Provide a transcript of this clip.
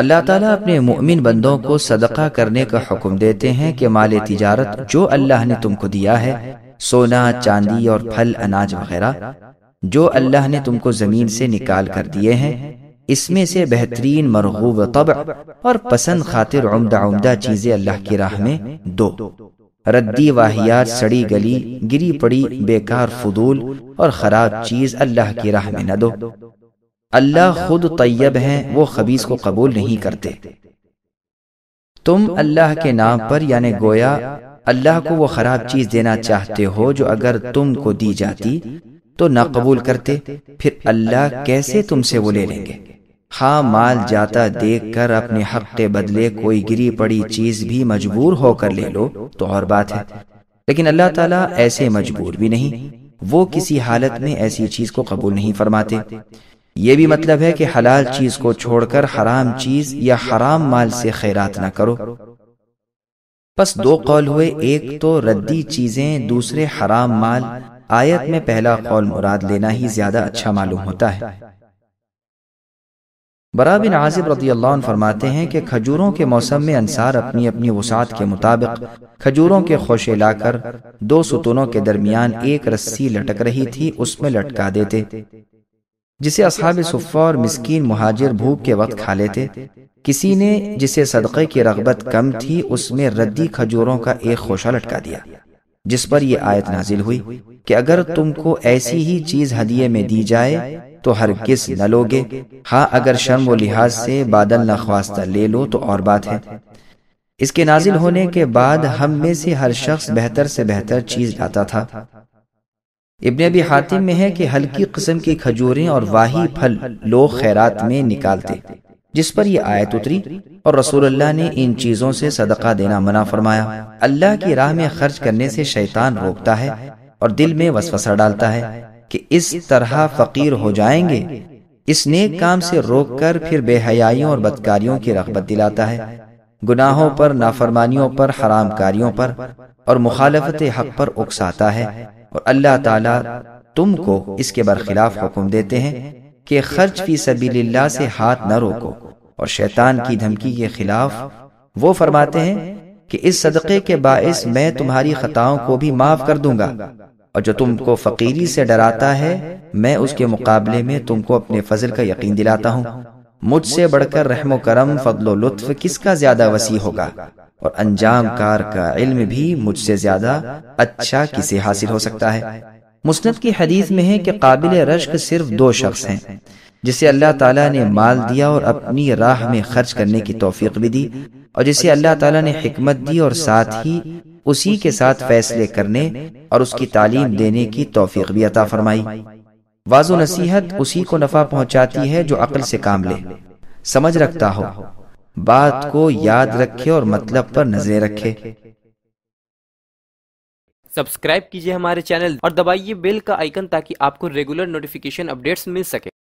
अल्लाह ताला अपने मुमिन बंदों को सदका करने का हुक्म देते हैं कि माल तिजारत जो अल्लाह ने तुमको दिया है सोना चांदी और फल अनाज वगैरह जो अल्लाह ने तुमको ज़मीन से निकाल कर दिए हैं इसमें से बेहतरीन मरगूब तब और पसंद खातिर उम्दा उम्दा चीज़ें अल्लाह की राह में दो रद्दी वाहियात सड़ी गली गिरी पड़ी बेकार फजूल और ख़राब चीज़ अल्लाह की राह में न दो अल्लाह खुद तय्यब हैं वो खबीस को कबूल नहीं करते तुम अल्लाह के नाम पर यानी गोया अल्लाह को वो खराब चीज देना चाहते हो जो अगर तुमको दी जाती तो, तो ना कबूल करते फिर अल्लाह कैसे तुमसे वो ले लेंगे हाँ, हाँ माल जाता देख कर अपने हक के बदले कोई गिरी पड़ी चीज भी मजबूर होकर ले लो तो और तो बात है लेकिन अल्लाह ताला ऐसे मजबूर भी नहीं वो किसी हालत में ऐसी चीज को कबूल नहीं फरमाते ये भी मतलब है मतलब कि हलाल चीज को छोड़कर हराम चीज या हराम माल से खैरात ना करो बस दो कौल हुए एक तो, तो रद्दी चीजें दूसरे हराम माल आयत में पहला कौल मुराद लेना ही ज्यादा अच्छा, अच्छा मालूम होता है बरा बिन आजिब रदी अल्लाह फरमाते हैं कि खजूरों के मौसम में अंसार अपनी अपनी वसात के मुताबिक खजूरों के खोशे लाकर दो सुतूनों के दरमियान एक रस्सी लटक रही थी उसमें लटका देते जिसे असहाब सुफ़ा और मिसकीन महाजिर भूख के वक्त खा लेते किसी ने जिसे सदक़े की रगबत कम थी उसमें रद्दी खजूरों का एक खोशा लटका दिया जिस पर यह आयत नाजिल हुई कि अगर तुमको ऐसी ही चीज़ हदिये में दी जाए तो हर तो किस न लोगे हाँ, हाँ अगर शर्म व लिहाज से बादल न ख्वास्ता ले लो तो और तो बात है इसके नाजिल होने के बाद हम में से हर शख्स बेहतर से बेहतर चीज़ लाता था इबन अभी हातिम में है कि हल्की कस्म की खजूरें और वाही फल लोग खैरात में निकालते जिस पर यह आयत उतरी और अल्लाह ने इन चीज़ों से सदका देना मना फरमाया अल्लाह की राह में खर्च करने से शैतान रोकता है और दिल में वसवसा डालता है कि इस तरह फकीर हो जाएंगे इस नेक काम से रोक कर फिर बेहयाइयों और बदकारियों की रगबत दिलाता है गुनाहों पर नाफरमानियों पर हराम कारियों पर और मुखालफत हक पर उकसाता है और अल्लाह ताला तुमको इसके बरखिलाफ हुक्म देते हैं कि खर्च फी सबील्ला से हाथ न रोको और शैतान की धमकी के खिलाफ वो फरमाते हैं कि इस सदक़े के बायस मैं तुम्हारी खताओं को भी माफ कर दूंगा और जो तुमको फकीरी से डराता है मैं उसके मुकाबले में तुमको अपने फजल का यकीन दिलाता हूँ मुझसे बढ़कर रहमो करम फजलो लुत्फ किसका ज्यादा वसी होगा और अंजाम कार का इल्म भी मुझसे ज्यादा अच्छा किसे हासिल हो सकता है मुस्नद की हदीस में है कि काबिल रश्क सिर्फ दो शख्स हैं जिसे अल्लाह ताला ने माल दिया और अपनी राह में खर्च करने की तोफीक भी दी और जिसे अल्लाह ताला ने हमत दी और साथ ही उसी के साथ फैसले करने और उसकी तालीम देने की तोफीक भी अता फरमाई वाजो नसीहत उसी को नफा पहुंचाती है जो अकल से काम ले समझ रखता हो बात को याद रखे और मतलब पर नजरें रखे सब्सक्राइब कीजिए हमारे चैनल और दबाइए बेल का आइकन ताकि आपको रेगुलर नोटिफिकेशन अपडेट्स मिल सके